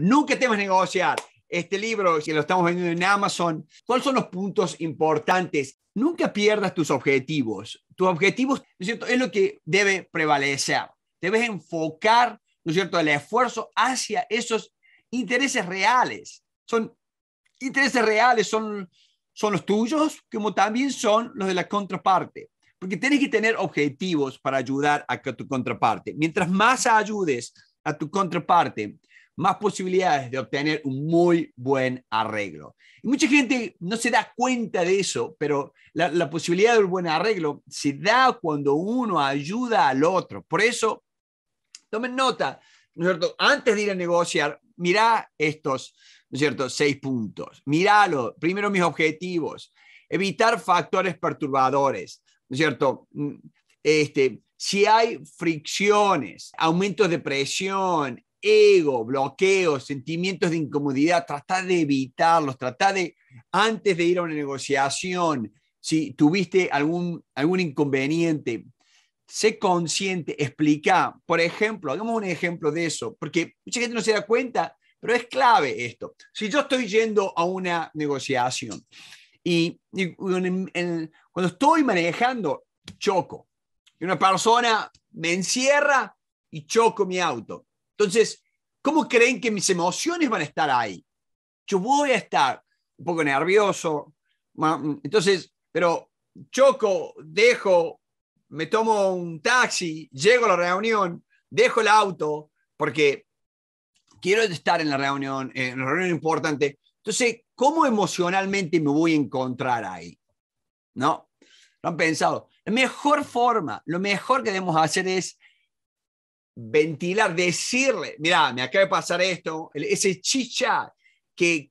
Nunca temas negociar. Este libro, si lo estamos vendiendo en Amazon, ¿cuáles son los puntos importantes? Nunca pierdas tus objetivos. Tus objetivos, ¿no es cierto?, es lo que debe prevalecer. Debes enfocar, ¿no es cierto?, el esfuerzo hacia esos intereses reales. Son intereses reales, son, son los tuyos, como también son los de la contraparte. Porque tienes que tener objetivos para ayudar a tu contraparte. Mientras más ayudes a tu contraparte, más posibilidades de obtener un muy buen arreglo. Y mucha gente no se da cuenta de eso, pero la, posibilidad posibilidad un buen arreglo se da cuando uno ayuda al otro. Por eso, tomen nota, ¿no es cierto? Antes de ir a negociar, mirá estos, ¿no es cierto? Seis puntos. míralo Primero mis objetivos. Evitar factores perturbadores, ¿no es cierto? Mm, este, si hay fricciones, aumentos de presión, ego, bloqueos, sentimientos de incomodidad, tratar de evitarlos, tratar de, antes de ir a una negociación, si tuviste algún, algún inconveniente, sé consciente, explica. Por ejemplo, hagamos un ejemplo de eso, porque mucha gente no se da cuenta, pero es clave esto. Si yo estoy yendo a una negociación y, cuando estoy manejando, choco. Y una persona me encierra y choco mi auto. Entonces, ¿cómo creen que mis emociones van a estar ahí? Yo voy a estar un poco nervioso. Entonces, pero choco, dejo, me tomo un taxi, llego a la reunión, dejo el auto, porque quiero estar en la reunión, eh, en la reunión importante. Entonces, ¿cómo emocionalmente me voy a encontrar ahí? ¿No? ¿Lo han pensado? La mejor forma, lo mejor que debemos hacer es ventilar, decirle, mira, me acaba de pasar esto, ese chicha que,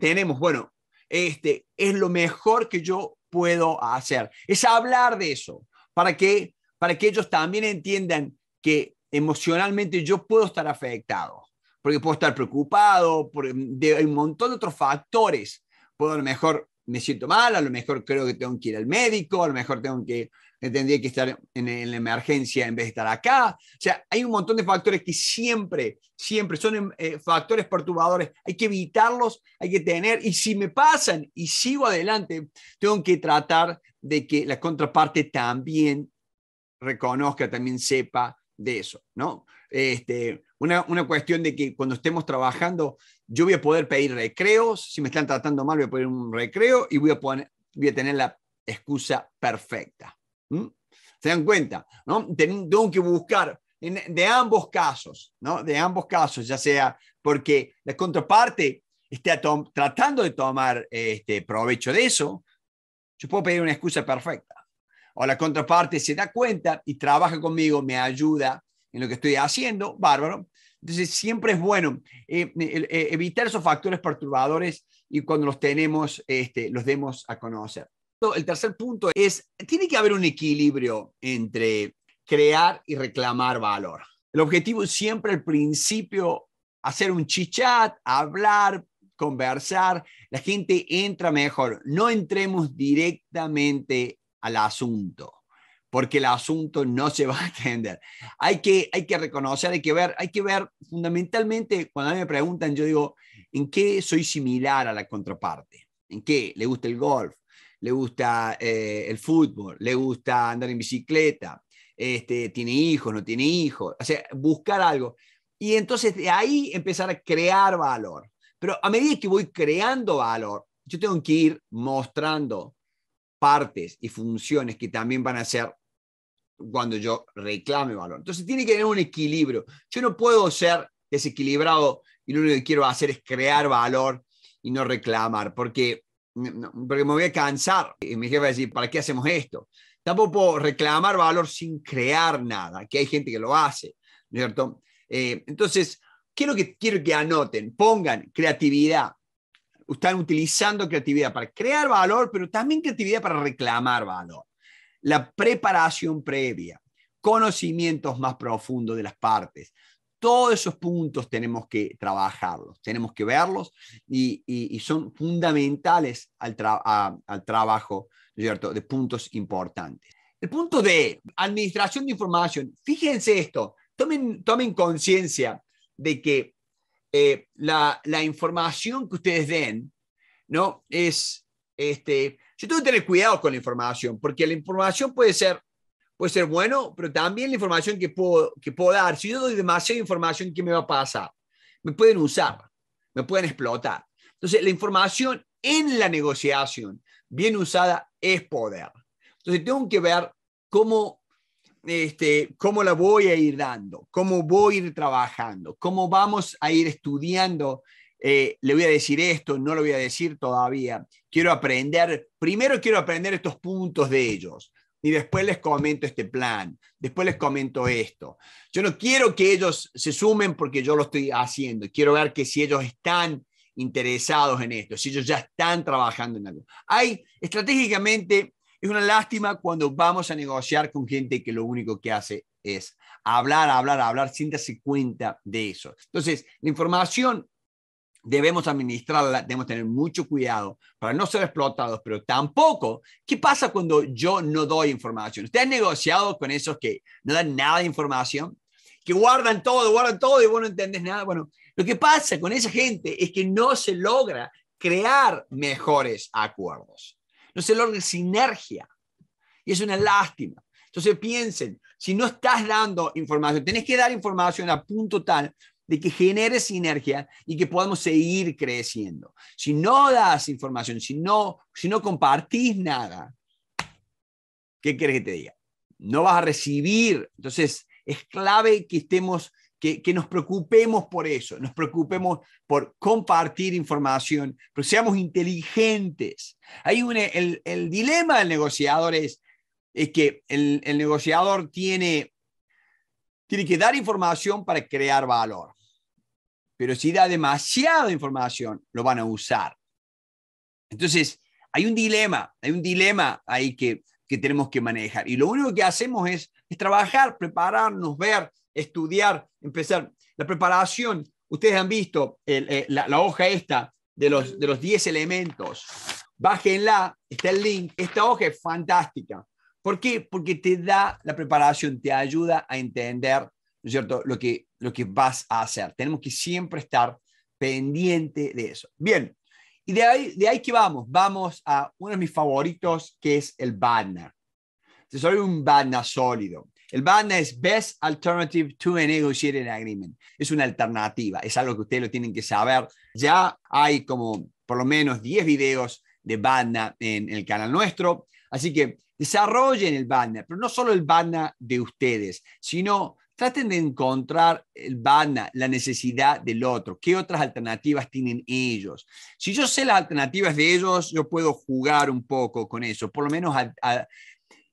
tenemos, bueno, este es lo mejor que yo puedo hacer. Es hablar de eso, para que, para que ellos también entiendan que emocionalmente yo puedo estar afectado, porque puedo estar preocupado, por, un montón de otros factores. Puedo lo mejor me siento mal, a lo mejor creo que tengo que ir al médico, a lo mejor tengo que, eh, tendría que estar en, la emergencia en vez de estar acá. O sea, hay un montón de factores que siempre, siempre son em, eh, factores perturbadores. Hay que evitarlos, hay que tener, y si me pasan y sigo adelante, tengo que tratar de que la contraparte también reconozca, también sepa de eso, ¿no? Este, una, una cuestión de que cuando estemos trabajando yo voy a poder pedir recreos, si me están tratando mal voy a pedir un recreo y voy a, tener la excusa perfecta. ¿Se dan cuenta? ¿No? Tengo que buscar de ambos casos, ¿no? De ambos casos, ya sea porque la contraparte esté tratando de tomar este, provecho de eso, yo puedo pedir una excusa perfecta. O la contraparte se da cuenta y trabaja conmigo, me ayuda en lo que estoy haciendo, bárbaro. Entonces, siempre es bueno eh, eh, evitar esos factores perturbadores y cuando los tenemos, este, los demos a conocer. El tercer punto es, tiene que haber un equilibrio entre crear y reclamar valor. El objetivo es siempre al principio hacer un chichat, hablar, conversar, la gente entra mejor. No entremos directamente al asunto porque el asunto no se va a atender. Hay que, hay que reconocer, hay que ver, hay que ver fundamentalmente, cuando a mí me preguntan, yo digo, ¿en qué soy similar a la contraparte? ¿En qué? ¿Le gusta el golf? ¿Le gusta eh, el fútbol? ¿Le gusta andar en bicicleta? Este, ¿Tiene hijos? ¿No tiene hijos? O sea, buscar algo. Y entonces de ahí empezar a crear valor. Pero a medida que voy creando valor, yo tengo que ir mostrando partes y funciones que también van a ser cuando yo reclame valor. Entonces tiene que haber un equilibrio. Yo no puedo ser desequilibrado y lo único que quiero hacer es crear valor y no reclamar, porque, porque me voy a cansar. Y mi jefe va a decir, ¿para qué hacemos esto? Tampoco puedo reclamar valor sin crear nada, que hay gente que lo hace, ¿cierto? Eh, entonces, quiero que, quiero que anoten, pongan creatividad, están utilizando creatividad para crear valor, pero también creatividad para reclamar valor. La preparación previa, conocimientos más profundos de las partes. Todos esos puntos tenemos que trabajarlos, tenemos que verlos y, son fundamentales al, al trabajo cierto? de puntos importantes. El punto de administración de información. Fíjense esto, tomen, tomen conciencia de que eh, la, información que ustedes den, ¿no? Es, este, yo tengo que tener cuidado con la información, porque la información puede ser, puede ser bueno, pero también la información que puedo, que puedo dar, si yo doy demasiada información, ¿qué me va a pasar? Me pueden usar, me pueden explotar. Entonces, la información en la negociación, bien usada, es poder. Entonces, tengo que ver cómo este, cómo la voy a ir dando, cómo voy a ir trabajando, cómo vamos a ir estudiando. Eh, le voy a decir esto, no lo voy a decir todavía. Quiero aprender, primero quiero aprender estos puntos de ellos y después les comento este plan, después les comento esto. Yo no quiero que ellos se sumen porque yo lo estoy haciendo. Quiero ver que si ellos están interesados en esto, si ellos ya están trabajando en algo. Hay estratégicamente es una lástima cuando vamos a negociar con gente que lo único que hace es hablar, hablar, hablar, sin darse cuenta de eso. Entonces, la información debemos administrarla, debemos tener mucho cuidado para no ser explotados, pero tampoco, ¿qué pasa cuando yo no doy información? ¿Usted ha negociado con esos que no dan nada de información? Que guardan todo, guardan todo y vos no entendés nada. Bueno, lo que pasa con esa gente es que no se logra crear mejores acuerdos. Entonces orden sinergia. Y es una lástima. Entonces piensen, si no estás dando información, tenés que dar información a punto tal de que genere sinergia y que podamos seguir creciendo. Si no das información, si no, si no compartís nada, ¿qué quieres que te diga? No vas a recibir. Entonces, es clave que estemos que, nos preocupemos por eso, nos preocupemos por compartir información, pero seamos inteligentes. Hay un, el, dilema del negociador es, es que el, negociador tiene, tiene que dar información para crear valor, pero si da demasiada información, lo van a usar. Entonces, hay un dilema, hay un dilema ahí que, que tenemos que manejar. Y lo único que hacemos es, es trabajar, prepararnos, ver estudiar, empezar la preparación. Ustedes han visto eh, la, hoja esta de los, de los 10 elementos. Bájenla, está el link. Esta hoja es fantástica. ¿Por qué? Porque te da la preparación, te ayuda a entender ¿no cierto? Lo, que, lo que vas a hacer. Tenemos que siempre estar pendiente de eso. Bien, y de ahí, de ahí que vamos, vamos a uno de mis favoritos, que es el banner. se Soy un banner sólido. El Banda es Best Alternative to a Negotiated Agreement. Es una alternativa, es algo que ustedes lo tienen que saber. Ya hay como por lo menos 10 videos de Banda en, el canal nuestro. Así que desarrollen el banner, pero no solo el Banda de ustedes, sino traten de encontrar el Banda, la necesidad del otro, qué otras alternativas tienen ellos. Si yo sé las alternativas de ellos, yo puedo jugar un poco con eso, por lo menos a,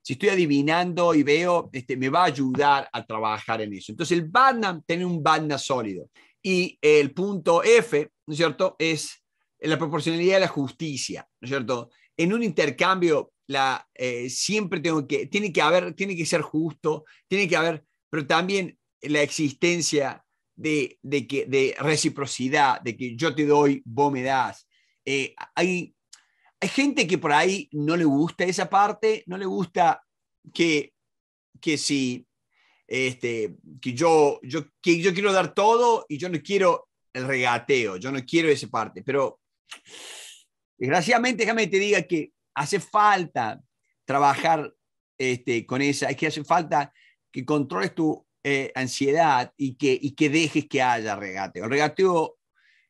si estoy adivinando y veo, este, me va a ayudar a trabajar en eso. Entonces, el banan tiene un banan sólido. Y el punto F, ¿no es cierto?, es la proporcionalidad de la justicia, ¿no es cierto? En un intercambio, la, eh, siempre tengo que, tiene que haber, tiene que ser justo, tiene que haber, pero también la existencia de, que, de reciprocidad, de que yo te doy, vos me das. Eh, hay hay gente que por ahí no le gusta esa parte, no le gusta que, que si este, que yo, yo, que yo quiero dar todo y yo no quiero el regateo, yo no quiero esa parte, pero desgraciadamente déjame que te diga que hace falta trabajar este, con esa, es que hace falta que controles tu eh, ansiedad y que, que dejes que haya regateo. El regateo,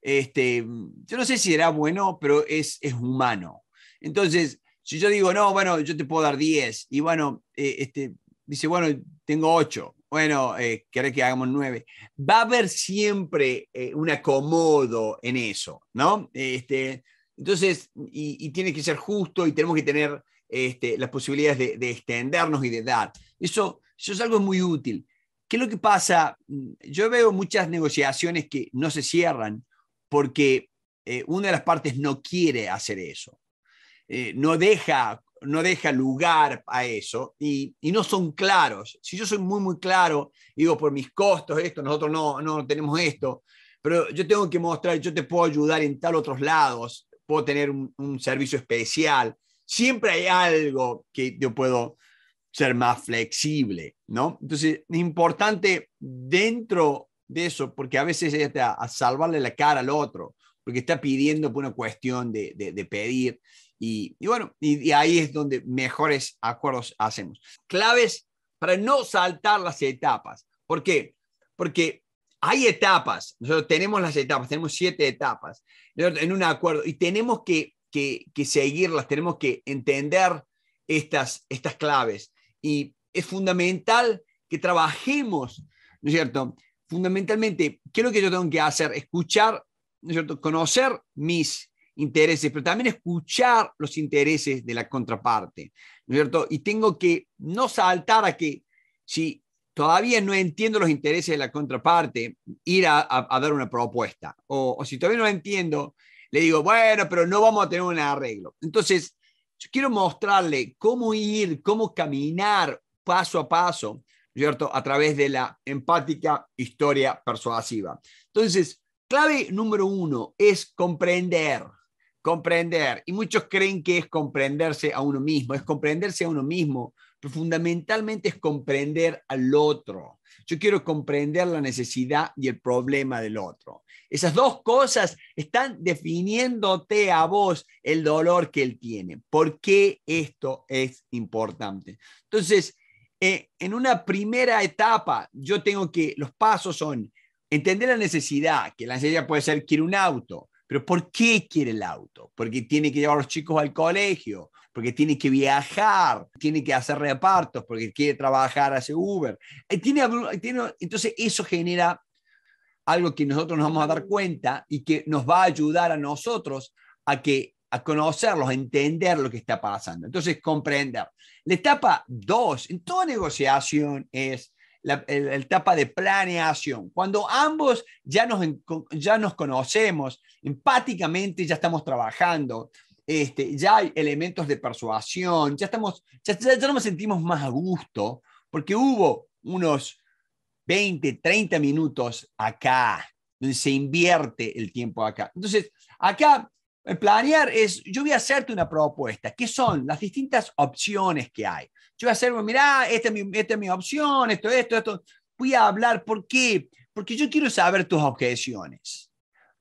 este, yo no sé si será bueno, pero es, es humano. Entonces, si yo digo, no, bueno, yo te puedo dar 10, y bueno, eh, este, dice, bueno, tengo 8, bueno, eh, querés que hagamos 9. Va a haber siempre eh, un acomodo en eso, ¿no? Este, entonces, y, tiene que ser justo y tenemos que tener este, las posibilidades de, extendernos y de dar. Eso, es algo muy útil. ¿Qué es lo que pasa? Yo veo muchas negociaciones que no se cierran porque eh, una de las partes no quiere hacer eso. Eh, no, deja, no deja lugar a eso y, no son claros. Si yo soy muy, muy claro, digo, por mis costos, esto, nosotros no, no tenemos esto, pero yo tengo que mostrar, yo te puedo ayudar en tal otros lados, puedo tener un, servicio especial. Siempre hay algo que yo puedo ser más flexible, ¿no? Entonces, es importante dentro de eso, porque a veces es a, a salvarle la cara al otro, porque está pidiendo por una cuestión de, de, de pedir. Y, bueno, y, ahí es donde mejores acuerdos hacemos. Claves para no saltar las etapas. ¿Por qué? Porque hay etapas, nosotros tenemos las etapas, tenemos siete etapas en un acuerdo y tenemos que, seguirlas, tenemos que entender estas, estas claves. Y es fundamental que trabajemos, ¿no es cierto? Fundamentalmente, ¿qué es lo que yo tengo que hacer? Escuchar, ¿no es cierto? Conocer mis, intereses, pero también escuchar los intereses de la contraparte, ¿no es cierto? Y tengo que no saltar a que si todavía no entiendo los intereses de la contraparte, ir a, a, dar una propuesta, o, si todavía no entiendo, le digo, bueno, pero no vamos a tener un arreglo. Entonces, quiero mostrarle cómo ir, cómo caminar paso a paso, ¿cierto? A través de la empática historia persuasiva. Entonces, clave número uno es comprender, comprender. Y muchos creen que es comprenderse a uno mismo, es comprenderse a uno mismo, pero fundamentalmente es comprender al otro. Yo quiero comprender la necesidad y el problema del otro. Esas dos cosas están definiéndote a vos el dolor que él tiene. ¿Por qué esto es importante? Entonces, eh, en una primera etapa, yo tengo que, los pasos son entender la necesidad, que la necesidad puede ser quiero un auto, pero ¿por qué quiere el auto? Porque tiene que llevar a los chicos al colegio, porque tiene que viajar, tiene que hacer repartos, porque quiere trabajar, hace Uber. Eh, tiene, eh, tiene, entonces eso genera algo que nosotros nos vamos a dar cuenta y que nos va a ayudar a nosotros a que a conocerlos, a entender lo que está pasando. Entonces, comprender. La etapa dos en toda negociación es la, etapa de planeación. Cuando ambos ya nos, ya nos conocemos, empáticamente ya estamos trabajando, este, ya hay elementos de persuasión, ya, estamos, ya, nos sentimos más a gusto, porque hubo unos 20, 30 minutos acá, donde se invierte el tiempo acá. Entonces, acá el planear es, yo voy a hacerte una propuesta, ¿qué son las distintas opciones que hay? yo voy a hacer, mirá, este esta es mi, opción, esto, esto, esto. Voy a hablar, ¿por qué? Porque yo quiero saber tus objeciones.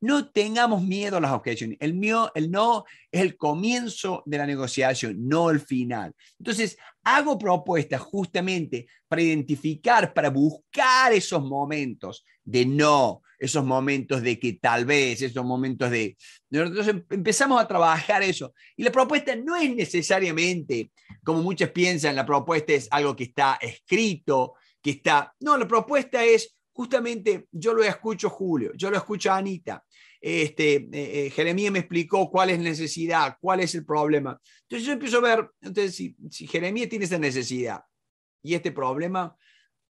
No tengamos miedo a las objeciones. El, mío, el no es el comienzo de la negociación, no el final. Entonces, hago propuestas justamente para identificar, para buscar esos momentos de no, esos momentos de que tal vez, esos momentos de... Nosotros em, empezamos a trabajar eso. Y la propuesta no es necesariamente, como muchas piensan, la propuesta es algo que está escrito, que está... No, la propuesta es justamente, yo lo escucho Julio, yo lo escucho Anita, este, eh, eh, Jeremías me explicó cuál es la necesidad, cuál es el problema. Entonces yo empiezo a ver, entonces si, si Jeremías tiene esa necesidad y este problema,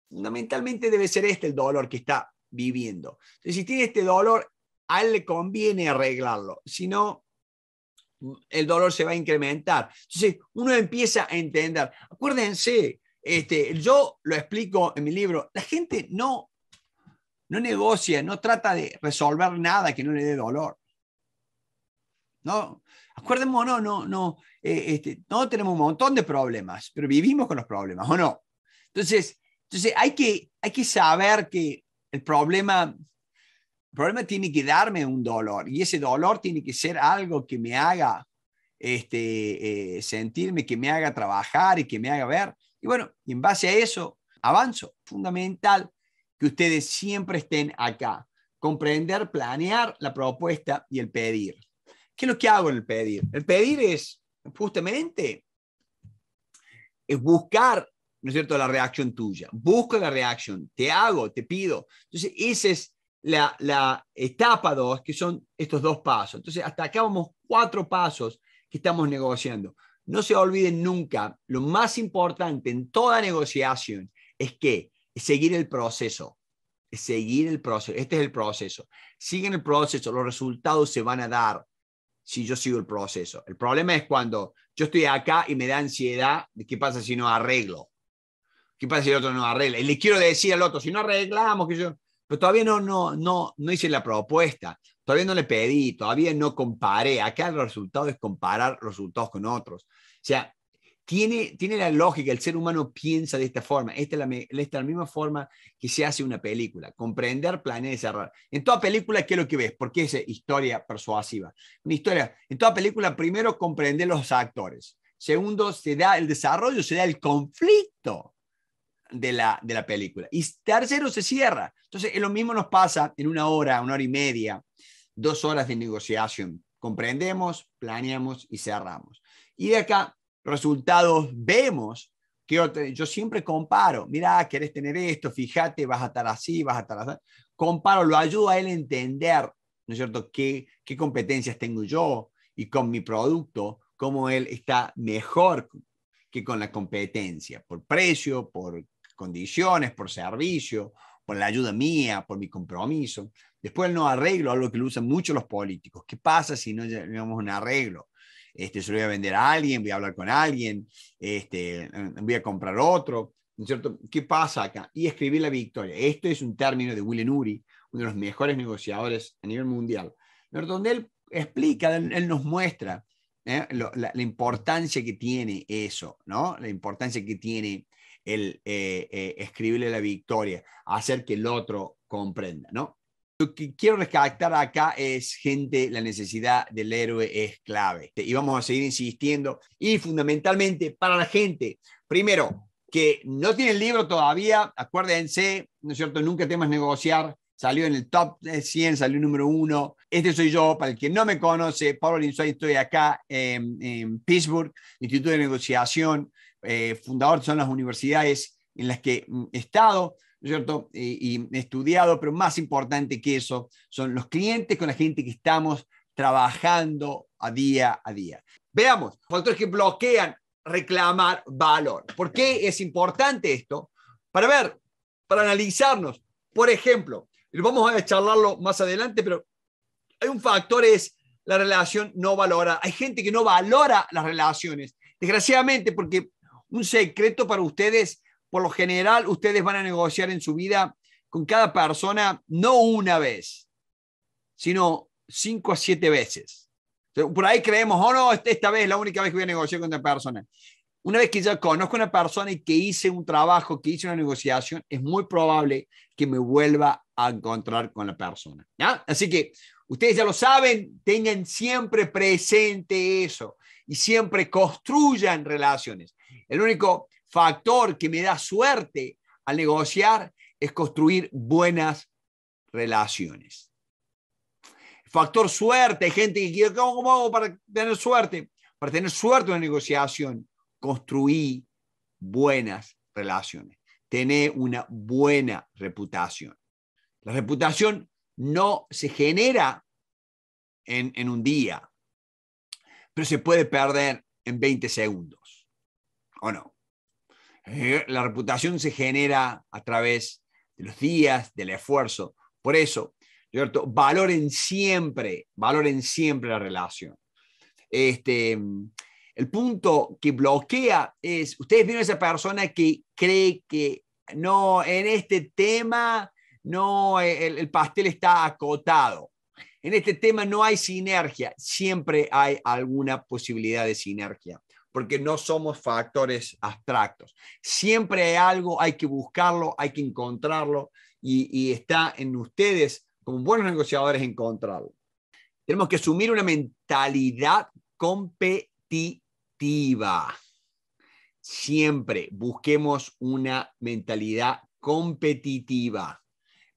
fundamentalmente debe ser este el dolor que está viviendo. Entonces, si tiene este dolor, a él le conviene arreglarlo, si no, el dolor se va a incrementar. Entonces, uno empieza a entender. Acuérdense, este, yo lo explico en mi libro, la gente no, no negocia, no trata de resolver nada que no le dé dolor. No, Acuérdense, no, no, no, no eh, este, tenemos un montón de problemas, pero vivimos con los problemas, ¿o no? Entonces, entonces hay, que, hay que saber que el problema, problema tiene que darme un dolor y ese dolor tiene que ser algo que me haga este, eh, sentirme, que me haga trabajar y que me haga ver. Y bueno, en base a eso, avanzo. Fundamental que ustedes siempre estén acá. Comprender, planear la propuesta y el pedir. ¿Qué es lo que hago en el pedir? El pedir es justamente es buscar ¿no es cierto?, la reacción tuya. Busco la reacción, te hago, te pido. Entonces, esa es la, la etapa dos, que son estos dos pasos. Entonces, hasta acá vamos cuatro pasos que estamos negociando. No se olviden nunca, lo más importante en toda negociación es que seguir el proceso, es seguir el proceso. Este es el proceso. Siguen el proceso, los resultados se van a dar si yo sigo el proceso. El problema es cuando yo estoy acá y me da ansiedad de qué pasa si no arreglo. ¿Qué pasa si el otro no arregla? Y le quiero decir al otro, si no arreglamos, que yo. Pero todavía no, no, no, no hice la propuesta, todavía no le pedí, todavía no comparé. Acá el resultado es comparar resultados con otros. O sea, tiene, tiene la lógica, el ser humano piensa de esta forma. Esta es, la, la misma forma que se hace una película. Comprender, planear y cerrar. En toda película, ¿qué es lo que ves? Porque es historia persuasiva. Una historia. En toda película, primero, comprender los actores. Segundo, se da el desarrollo, se da el conflicto de la, película. Y tercero se cierra. Entonces, lo mismo nos pasa en una hora, una hora y media, dos horas de negociación. Comprendemos, planeamos y cerramos. Y de acá, resultados, vemos que yo siempre comparo. Mira, querés tener esto, fíjate, vas a estar así, vas a estar así. Comparo, lo ayudo a él a entender, ¿no es cierto?, qué, qué competencias tengo yo y con mi producto, cómo él está mejor que con la competencia, por precio, por condiciones, por servicio, por la ayuda mía, por mi compromiso. Después el no arreglo, algo que lo usan mucho los políticos. ¿Qué pasa si no llegamos un arreglo? Este, se lo voy a vender a alguien, voy a hablar con alguien, este, voy a comprar otro. cierto? ¿Qué pasa acá? Y escribir la victoria. Esto es un término de willen Uri, uno de los mejores negociadores a nivel mundial, donde él explica, él, nos muestra ¿eh? la, la, importancia que tiene eso, ¿no? La importancia que tiene el eh, eh, escribirle la victoria, hacer que el otro comprenda, ¿no? Lo que quiero rescatar acá es, gente, la necesidad del héroe es clave. Y vamos a seguir insistiendo. Y fundamentalmente para la gente, primero, que no tiene el libro todavía, acuérdense, ¿no es cierto? Nunca temas negociar. Salió en el top 100, salió número uno. Este soy yo, para el que no me conoce, Pablo Linsoy, estoy acá en Pittsburgh, Instituto de Negociación. Eh, fundador son las universidades en las que mm, he estado, ¿cierto? Y, he estudiado, pero más importante que eso, son los clientes con la gente que estamos trabajando a día a día. Veamos, factores que bloquean reclamar valor. ¿Por qué es importante esto? Para ver, para analizarnos. Por ejemplo, vamos a charlarlo más adelante, pero hay un factor es la relación no valora. Hay gente que no valora las relaciones. Desgraciadamente, porque un secreto para ustedes. Por lo general, ustedes van a negociar en su vida con cada persona no una vez, sino cinco a siete veces. Por ahí creemos, oh no, este, esta vez es la única vez que voy a negociar con una persona. Una vez que ya conozco a una persona y que hice un trabajo, que hice una negociación, es muy probable que me vuelva a encontrar con la persona. Así que ustedes ya lo saben, tengan siempre presente eso y siempre construyan relaciones. El único factor que me da suerte al negociar es construir buenas relaciones. Factor suerte, gente que quiere, ¿cómo hago para tener suerte? Para tener suerte en la negociación, construí buenas relaciones, tener una buena reputación. La reputación no se genera en, en un día, pero se puede perder en 20 segundos. ¿O no? Eh, la reputación se genera a través de los días, del esfuerzo. Por eso, ¿cierto? Valoren siempre, valoren siempre la relación. Este, el punto que bloquea es, ustedes vieron a esa persona que cree que no, en este tema, no, el pastel está acotado. En este tema no hay sinergia, siempre hay alguna posibilidad de sinergia porque no somos factores abstractos. Siempre hay algo, hay que buscarlo, hay que encontrarlo y, está en ustedes como buenos negociadores encontrarlo. Tenemos que asumir una mentalidad competitiva. Siempre busquemos una mentalidad competitiva.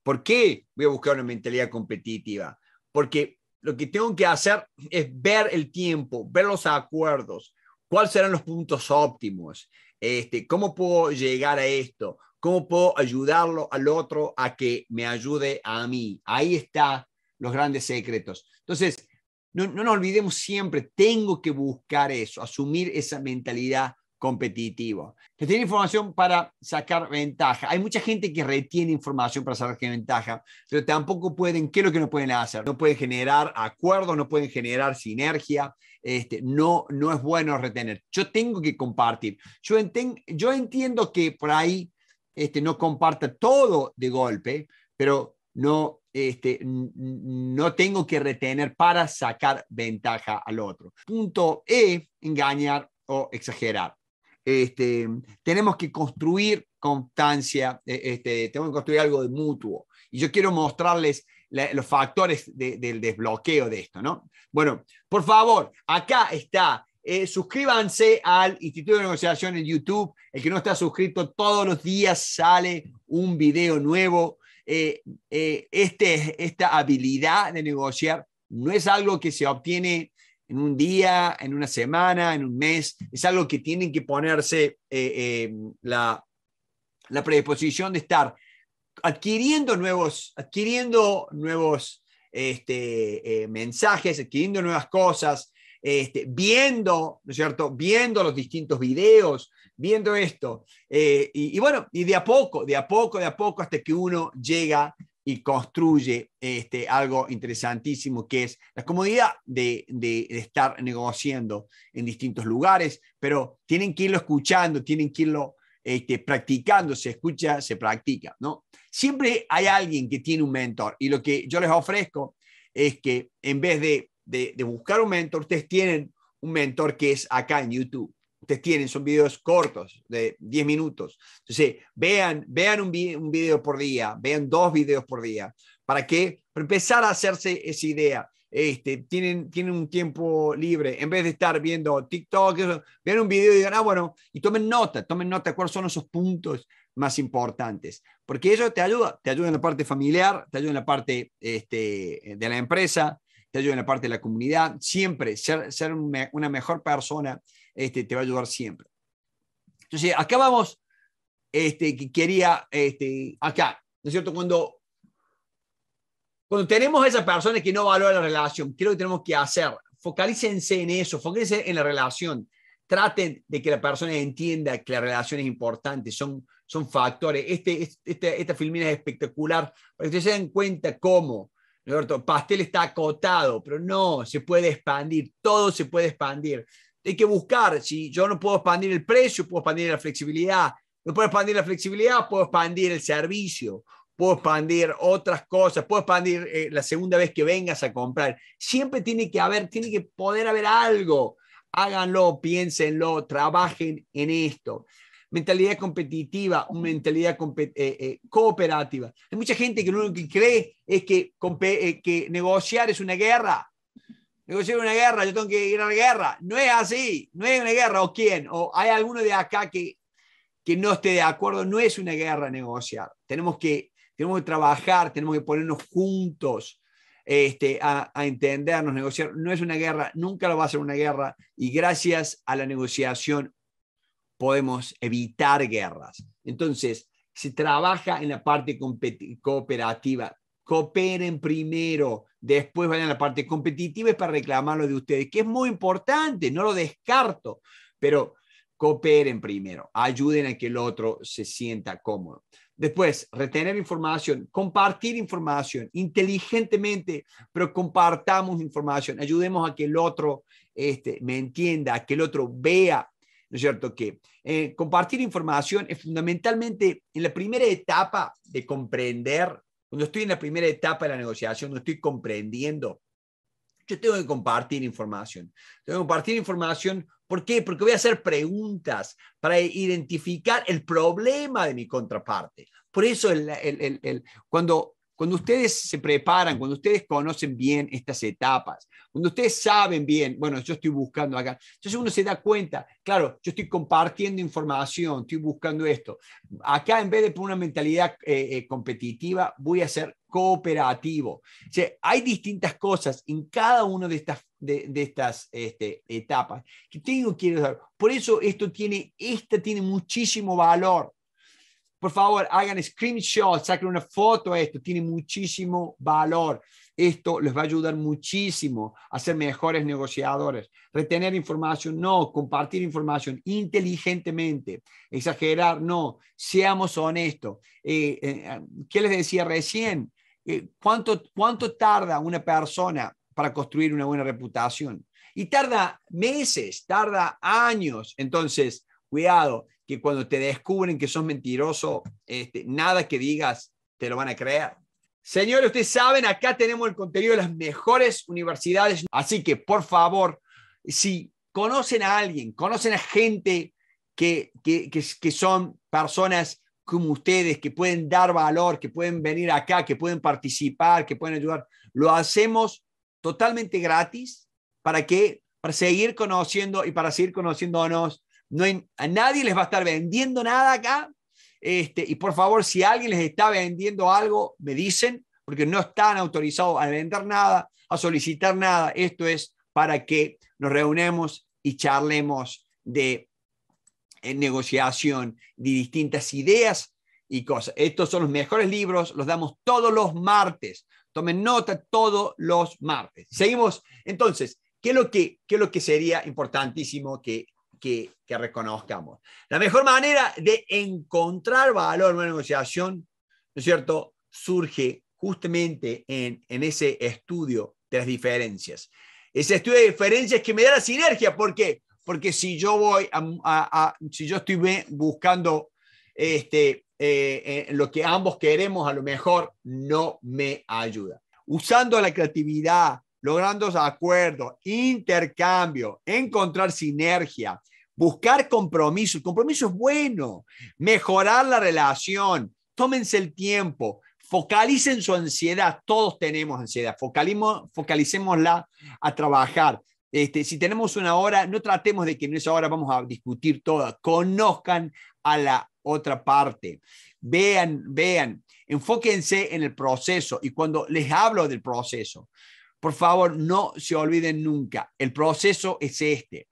¿Por qué voy a buscar una mentalidad competitiva? Porque lo que tengo que hacer es ver el tiempo, ver los acuerdos, ¿Cuáles serán los puntos óptimos? Este, ¿Cómo puedo llegar a esto? ¿Cómo puedo ayudarlo al otro a que me ayude a mí? Ahí están los grandes secretos. Entonces, no, no nos olvidemos siempre, tengo que buscar eso, asumir esa mentalidad competitivo. Que tiene información para sacar ventaja. Hay mucha gente que retiene información para sacar ventaja, pero tampoco pueden, ¿qué es lo que no pueden hacer? No pueden generar acuerdos, no pueden generar sinergia. Este, no, no es bueno retener. Yo tengo que compartir. Yo, entiendo que por ahí este, no comparta todo de golpe, pero no, este, no tengo que retener para sacar ventaja al otro. Punto E, engañar o exagerar este, tenemos que construir constancia, e, este, tenemos que construir algo de mutuo. Y yo quiero mostrarles los factores del desbloqueo de esto, ¿no? Bueno, por favor, acá está. Eh, suscríbanse al Instituto de Negociación en YouTube. El que no está suscrito, todos los días sale un video nuevo. Eh, eh, este, esta habilidad de negociar no es algo que se obtiene en un día, en una semana, en un mes. Es algo que tienen que ponerse eh, eh, la, la, predisposición de estar adquiriendo nuevos, adquiriendo nuevos este, eh, mensajes, adquiriendo nuevas cosas, este, viendo, ¿no es cierto? Viendo los distintos videos, viendo esto. Y, y, bueno, y de a poco, de a poco, de a poco, hasta que uno llega y construye este, algo interesantísimo que es la comodidad de, estar negociando en distintos lugares, pero tienen que irlo escuchando, tienen que irlo este, practicando, se escucha, se practica, ¿no? Siempre hay alguien que tiene un mentor y lo que yo les ofrezco es que en vez de, de buscar un mentor, ustedes tienen un mentor que es acá en YouTube ustedes tienen, son videos cortos, de 10 minutos. Entonces, vean, vean un, un, video por día, vean dos videos por día, para que empezar a hacerse esa idea. Este, tienen, tienen un tiempo libre, en vez de estar viendo TikTok, vean un video y digan, ah, bueno, y tomen nota, tomen nota cuáles son esos puntos más importantes, porque eso te ayuda, te ayuda en la parte familiar, te ayuda en la parte este, de la empresa, te ayuda en la parte de la comunidad, siempre ser, ser una mejor persona, este, te va a ayudar siempre. Entonces, acá vamos, este, que quería, este, acá, ¿no es cierto? Cuando, cuando tenemos a esa persona que no valora la relación, ¿qué es lo que tenemos que hacer? Focalícense en eso, focalícense en la relación. Traten de que la persona entienda que la relación es importante, son, son factores. Este, este esta filmina es espectacular, para que ustedes se den cuenta cómo, ¿no es Pastel está acotado, pero no, se puede expandir, todo se puede expandir hay que buscar, si yo no puedo expandir el precio, puedo expandir la flexibilidad, no puedo expandir la flexibilidad, puedo expandir el servicio, puedo expandir otras cosas, puedo expandir eh, la segunda vez que vengas a comprar. Siempre tiene que haber, tiene que poder haber algo. Háganlo, piénsenlo, trabajen en esto. Mentalidad competitiva, mentalidad eh, eh, cooperativa. Hay mucha gente que lo único que cree es que, que negociar es una guerra negociar una guerra, yo tengo que ir a la guerra. No es así, no es una guerra. ¿O quién? ¿O hay alguno de acá que, que no esté de acuerdo? No es una guerra negociar. Tenemos que, tenemos que trabajar, tenemos que ponernos juntos. Este, a, a, entendernos, negociar. No es una guerra, nunca lo va a ser una guerra, y gracias a la negociación podemos evitar guerras. Entonces, se trabaja en la parte cooperativa, cooperen primero, después vayan a la parte competitiva y para reclamarlo de ustedes, que es muy importante, no lo descarto, pero cooperen primero, ayuden a que el otro se sienta cómodo. Después, retener información, compartir información inteligentemente, pero compartamos información, ayudemos a que el otro este, me entienda, a que el otro vea, ¿no es cierto? Que eh, compartir información es fundamentalmente en la primera etapa de comprender cuando estoy en la primera etapa de la negociación, no estoy comprendiendo. Yo tengo que compartir información. Tengo que compartir información. ¿Por qué? Porque voy a hacer preguntas para identificar el problema de mi contraparte. Por eso cuando cuando ustedes se preparan, cuando ustedes conocen bien estas etapas, cuando ustedes saben bien, bueno, yo estoy buscando acá, entonces uno se da cuenta, claro, yo estoy compartiendo información, estoy buscando esto. Acá en vez de por una mentalidad eh, eh, competitiva, voy a ser cooperativo. O sea, hay distintas cosas en cada una de estas, de, estas este, etapas que tengo que dar. Por eso esto tiene, esta tiene muchísimo valor. Por favor, hagan screenshot, saquen una foto esto. Tiene muchísimo valor. Esto les va a ayudar muchísimo a ser mejores negociadores. Retener información, no. Compartir información inteligentemente. Exagerar, no. Seamos honestos. Eh, eh, eh ¿Qué les decía recién? Eh, ¿cuánto, ¿Cuánto tarda una persona para construir una buena reputación? Y tarda meses, tarda años. Entonces, Cuidado, que cuando te descubren que son mentiroso, este, nada que digas te lo van a creer. Señores, ustedes saben, acá tenemos el contenido de las mejores universidades, así que por favor, si conocen a alguien, conocen a gente que, que, que, que son personas como ustedes, que pueden dar valor, que pueden venir acá, que pueden participar, que pueden ayudar, lo hacemos totalmente gratis para que para seguir conociendo y para seguir conociéndonos no a nadie les va a estar vendiendo nada acá. Este, y por favor, si alguien les está vendiendo algo, me dicen, porque no están autorizados a vender nada, a solicitar nada. Esto es para que nos reunamos y charlemos de eh, negociación, de distintas ideas y cosas. Estos son los mejores libros, los damos todos los martes. Tomen nota todos los martes. Seguimos. Entonces, ¿qué lo que, qué es lo que sería importantísimo que que, reconozcamos. La mejor manera de encontrar valor en una negociación, ¿no es cierto?, surge justamente en, en ese estudio de las diferencias. Ese estudio de diferencias que me da la sinergia, ¿por qué? Porque si yo voy a, si yo estoy buscando este, eh, eh, lo que ambos queremos, a lo mejor no me ayuda. Usando la creatividad, logrando acuerdos, intercambio, encontrar sinergia, buscar compromiso. El compromiso es bueno, mejorar la relación, tómense el tiempo, focalicen su ansiedad, todos tenemos ansiedad, Focalicemos, focalicémosla a trabajar. Este, si tenemos una hora, no tratemos de que en esa hora vamos a discutir toda, conozcan a la otra parte, vean, vean, enfóquense en el proceso y cuando les hablo del proceso, por favor, no se olviden nunca. El proceso es este.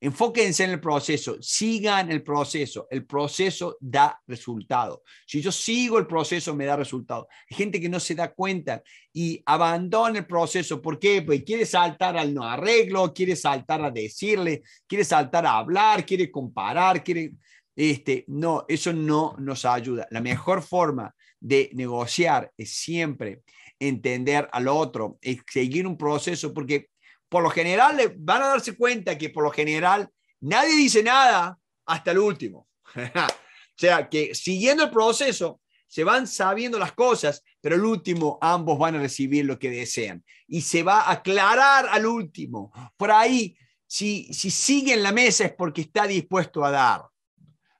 Enfóquense en el proceso, sigan el proceso. El proceso da resultado. Si yo sigo el proceso, me da resultado. Hay gente que no se da cuenta y abandona el proceso. ¿Por qué? Porque quiere saltar al no arreglo, quiere saltar a decirle, quiere saltar a hablar, quiere comparar, quiere... Este, no, eso no nos ayuda. La mejor forma de negociar es siempre entender al otro, y seguir un proceso, porque por lo general eh, van a darse cuenta que por lo general nadie dice nada hasta el último. o sea, que siguiendo el proceso se van sabiendo las cosas, pero el último ambos van a recibir lo que desean y se va a aclarar al último. Por ahí, si, si en la mesa es porque está dispuesto a dar,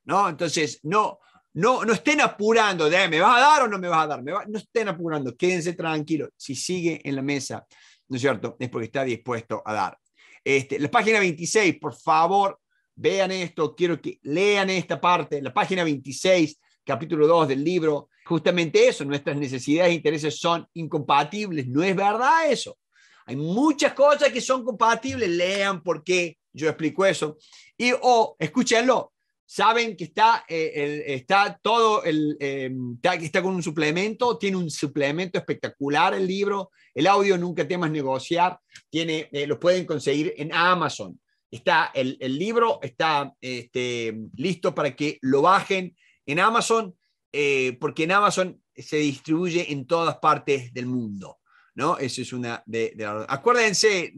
¿no? Entonces, no, no, no estén apurando de, ¿me vas a dar o no me vas a dar? No estén apurando, quédense tranquilos. Si sigue en la mesa, ¿no es cierto? Es porque está dispuesto a dar. Este, la página 26, por favor, vean esto, quiero que lean esta parte, la página 26, capítulo 2 del libro, justamente eso, nuestras necesidades e intereses son incompatibles, no es verdad eso. Hay muchas cosas que son compatibles, lean por qué yo explico eso, y o escúchenlo, saben que está, eh, está todo, el, eh, está, con un suplemento, tiene un suplemento espectacular el libro, el audio Nunca temas negociar, tiene, eh, lo pueden conseguir en Amazon. Está el, libro, está este, listo para que lo bajen en Amazon, eh, porque en Amazon se distribuye en todas partes del mundo, ¿no? eso es una de, Acuérdense,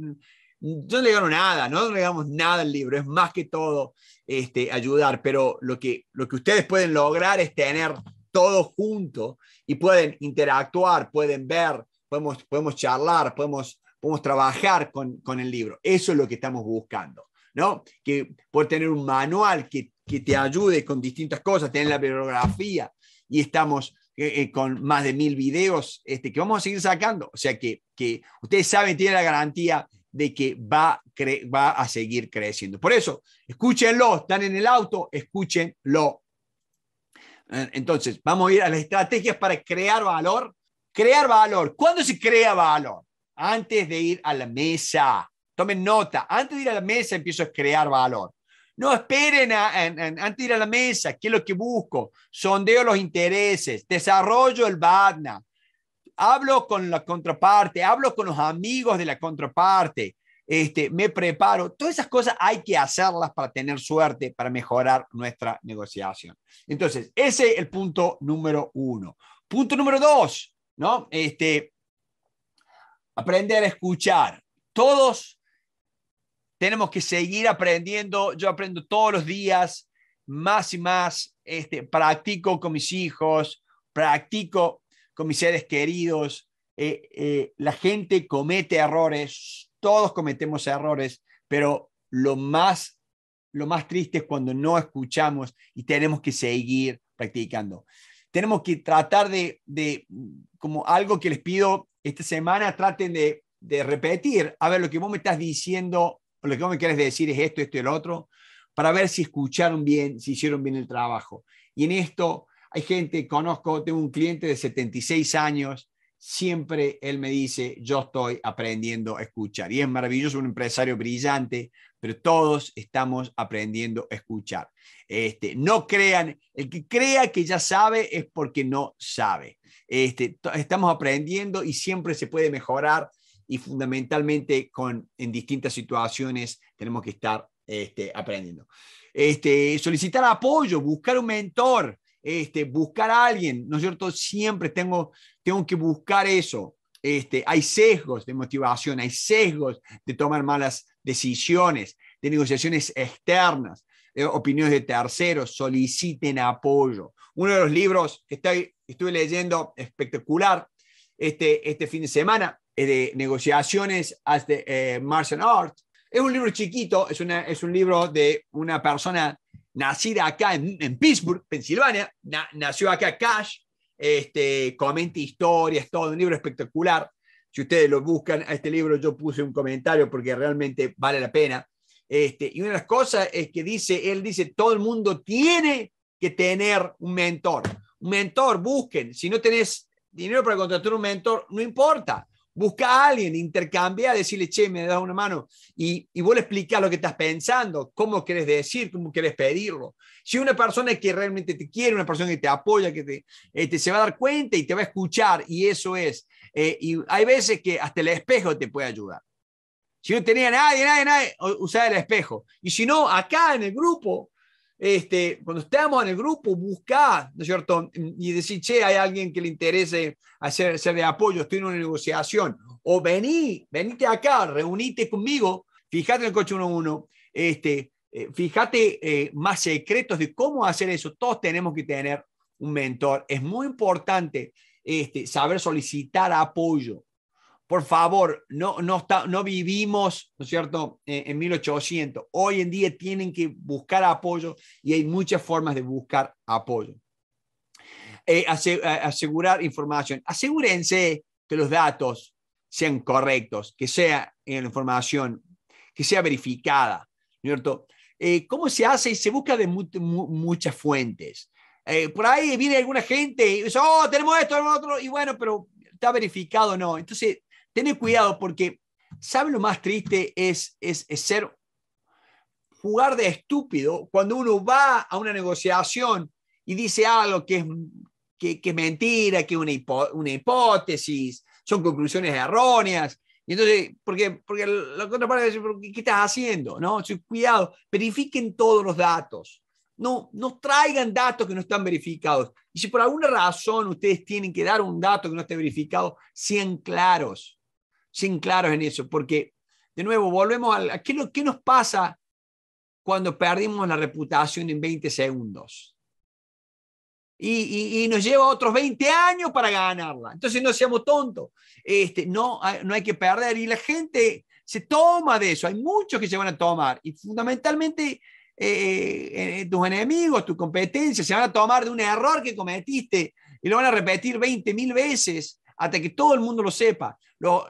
no le nada, ¿no? no le damos nada al libro, es más que todo este, ayudar, pero lo que, lo que ustedes pueden lograr es tener todo junto y pueden interactuar, pueden ver, podemos, podemos charlar, podemos, podemos trabajar con, el libro. Eso es lo que estamos buscando. ¿no? Que por tener un manual que, te ayude con distintas cosas, tener la bibliografía y estamos eh, eh, con más de mil videos este, que vamos a seguir sacando. O sea que, que ustedes saben, tienen la garantía de que va, va a seguir creciendo. Por eso, escúchenlo, están en el auto, escúchenlo. Entonces, vamos a ir a las estrategias para crear valor. Crear valor. ¿Cuándo se crea valor? Antes de ir a la mesa. Tomen nota, antes de ir a la mesa empiezo a crear valor. No esperen antes de ir a la mesa, ¿qué es lo que busco? Sondeo los intereses, desarrollo el BADNA, hablo con la contraparte, hablo con los amigos de la contraparte, este, me preparo. Todas esas cosas hay que hacerlas para tener suerte, para mejorar nuestra negociación. Entonces, ese es el punto número uno. Punto número dos, ¿no? Este, aprender a escuchar. Todos tenemos que seguir aprendiendo. Yo aprendo todos los días, más y más. Este, practico con mis hijos, practico con mis seres queridos. Eh, eh, la gente comete errores, todos cometemos errores, pero lo más, lo más triste es cuando no escuchamos y tenemos que seguir practicando. Tenemos que tratar de, como algo que les pido esta semana, traten de, repetir, a ver, lo que vos me estás diciendo, o lo que vos me quieres decir es esto, esto y el otro, para ver si escucharon bien, si hicieron bien el trabajo. Y en esto hay gente, conozco, tengo un cliente de 76 años, siempre él me dice, yo estoy aprendiendo a escuchar. Y es maravilloso, un empresario brillante, pero todos estamos aprendiendo a escuchar. Este, no crean, el que crea que ya sabe es porque no sabe. Este, estamos aprendiendo y siempre se puede mejorar y fundamentalmente con, en distintas situaciones tenemos que estar este, aprendiendo. Este, solicitar apoyo, buscar un mentor, este, buscar a alguien, ¿no es cierto? Siempre tengo, tengo que buscar eso. Este, hay sesgos de motivación, hay sesgos de tomar malas decisiones, de negociaciones externas, de eh, opiniones de terceros, soliciten apoyo. Uno de los libros que estoy, estuve leyendo espectacular este, este fin de semana, de negociaciones hasta eh, Martian Art. Es un libro chiquito, es, una, es un libro de una persona nacida acá en, Pittsburgh, Pensilvania, nació acá Cash, este, comenta historias, todo un libro espectacular. Si ustedes lo buscan a este libro, yo puse un comentario porque realmente vale la pena. Este, y una de las cosas es que dice, él dice, todo el mundo tiene que tener un mentor. Un mentor, busquen. Si no tenés dinero para contratar un mentor, no importa. Busca a alguien, intercambia, decirle, che, me das una mano. Y, y vos le lo que estás pensando, cómo quieres decir, cómo quieres pedirlo. Si una persona que realmente te quiere, una persona que te apoya, que te, eh, se va a dar cuenta y te va a escuchar, y eso es. Eh, y hay veces que hasta el espejo te puede ayudar. Si no tenía nadie, nadie, nadie, usar el espejo. Y si no, acá en el grupo, este, cuando estamos en el grupo, buscar ¿no es cierto? Y decir, che, hay alguien que le interese hacer, de apoyo, estoy en una negociación. O vení, venite acá, reunite conmigo, fíjate en el coche 1 este, eh, fíjate eh, más secretos de cómo hacer eso. Todos tenemos que tener un mentor. Es muy importante este, saber solicitar apoyo por favor, no, no, está, no vivimos, ¿no es cierto?, eh, en, 1800. Hoy en día tienen que buscar apoyo y hay muchas formas de buscar apoyo. Eh, asegurar información. Asegúrense que los datos sean correctos, que sea la información, que sea verificada, ¿no es ¿cierto? Eh, ¿Cómo se hace? Se busca de muchas fuentes. por ahí viene alguna gente y dice, oh, tenemos esto, tenemos otro, y bueno, pero está verificado o no. Entonces, Tener cuidado porque, ¿sabe lo más triste? Es, es, ser, jugar de estúpido cuando uno va a una negociación y dice algo que es que, mentira, que una, una hipótesis, son conclusiones erróneas. Y entonces, porque, porque la contraparte dice, ¿qué estás haciendo? No, cuidado, verifiquen todos los datos. No, no traigan datos que no están verificados. Y si por alguna razón ustedes tienen que dar un dato que no esté verificado, sean claros sin claros en eso, porque de nuevo volvemos a, qué, nos pasa cuando perdimos la reputación en 20 segundos. Y, nos lleva otros 20 años para ganarla. Entonces no seamos tontos. Este, no, no hay que perder. Y la gente se toma de eso. Hay muchos que se van a tomar. Y fundamentalmente eh, eh, eh, tus enemigos, tu competencia, se van a tomar de un error que cometiste y lo van a repetir 20 mil veces hasta que todo el mundo lo sepa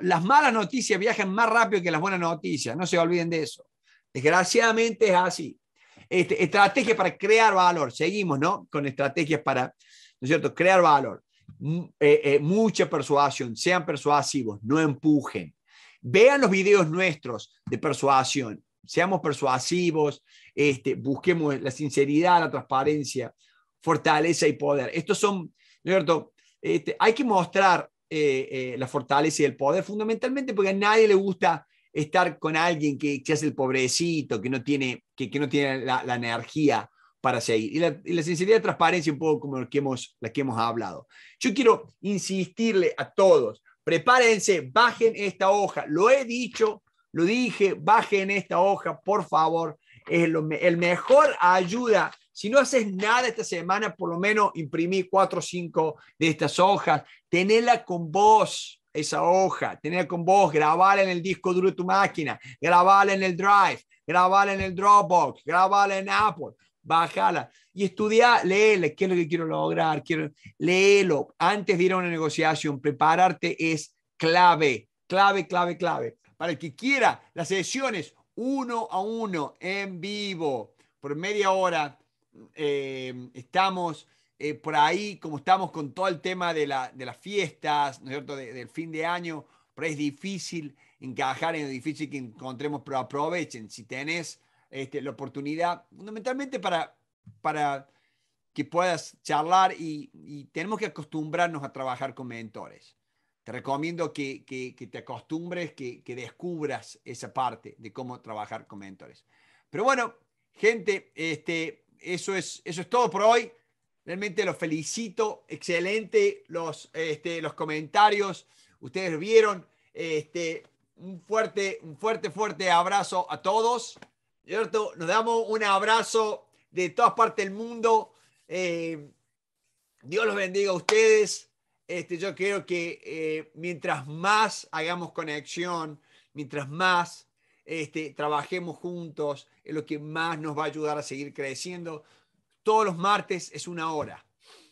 las malas noticias viajan más rápido que las buenas noticias, no se olviden de eso. Desgraciadamente es así. Este, estrategias para crear valor, seguimos, ¿no? Con estrategias para, es cierto?, crear valor. Mm, eh, eh, mucha persuasión, sean persuasivos, no empujen. Vean los videos nuestros de persuasión, seamos persuasivos, este, busquemos la sinceridad, la transparencia, fortaleza y poder. Estos son, ¿no es cierto? Este, hay que mostrar eh, eh, la fortaleza y el poder, fundamentalmente porque a nadie le gusta estar con alguien que, que es el pobrecito, que no tiene, que, no tiene la, energía para seguir. Y la, y la sinceridad y transparencia, un poco como la que, hemos, la que hemos hablado. Yo quiero insistirle a todos, prepárense, bajen esta hoja. Lo he dicho, lo dije, bajen esta hoja, por favor. Es lo, el mejor ayuda si no haces nada esta semana, por lo menos imprimí cuatro o cinco de estas hojas. Tenela con vos, esa hoja, Tenela con vos, grabala en el disco duro de tu máquina, grabala en el Drive, grabala en el Dropbox, grabala en Apple, bájala y estudiar, léela, qué es lo que quiero lograr, quiero léelo. Antes de ir a una negociación, prepararte es clave, clave, clave, clave. Para el que quiera, las sesiones uno a uno en vivo por media hora eh, estamos eh, por ahí, como estamos con todo el tema de, las fiestas, ¿no es cierto?, del fin de año, pero es difícil encajar en lo difícil que encontremos, pero aprovechen, si tenés este, la oportunidad, fundamentalmente para, para que puedas charlar y, tenemos que acostumbrarnos a trabajar con mentores. Te recomiendo que, te acostumbres, que, que, descubras esa parte de cómo trabajar con mentores. Pero bueno, gente, este, eso es, eso es todo por hoy. Realmente los felicito. Excelente los, este, los comentarios. Ustedes vieron. Este, un fuerte, un fuerte, fuerte abrazo a todos. Nos damos un abrazo de todas partes del mundo. Eh, Dios los bendiga a ustedes. Este, yo creo que eh, mientras más hagamos conexión, mientras más este, trabajemos juntos, es lo que más nos va a ayudar a seguir creciendo. Todos los martes es una hora.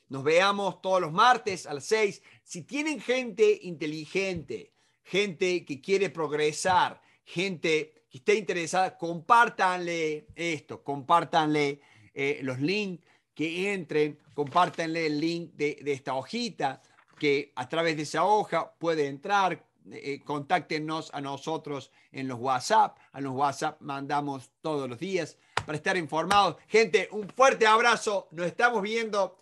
Nos veamos todos los martes a las 6. Si tienen gente inteligente, gente que quiere progresar, gente que esté interesada, compártanle esto, compártanle eh, los links que entren, compártanle el link de, de esta hojita, que a través de esa hoja puede entrar, eh, contáctenos a nosotros en los WhatsApp. A los WhatsApp mandamos todos los días para estar informados. Gente, un fuerte abrazo. Nos estamos viendo.